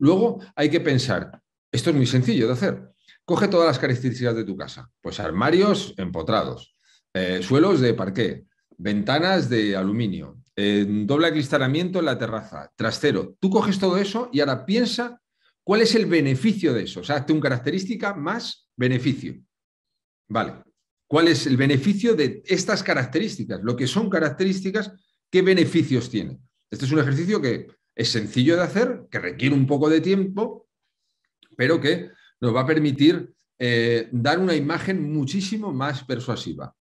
Luego hay que pensar, esto es muy sencillo de hacer. Coge todas las características de tu casa. Pues armarios empotrados, eh, suelos de parqué, ventanas de aluminio, eh, doble acristalamiento en la terraza, trastero. Tú coges todo eso y ahora piensa cuál es el beneficio de eso. O sea, hazte un característica más beneficio. Vale. ¿Cuál es el beneficio de estas características? Lo que son características, ¿qué beneficios tiene? Este es un ejercicio que es sencillo de hacer, que requiere un poco de tiempo, pero que nos va a permitir eh, dar una imagen muchísimo más persuasiva.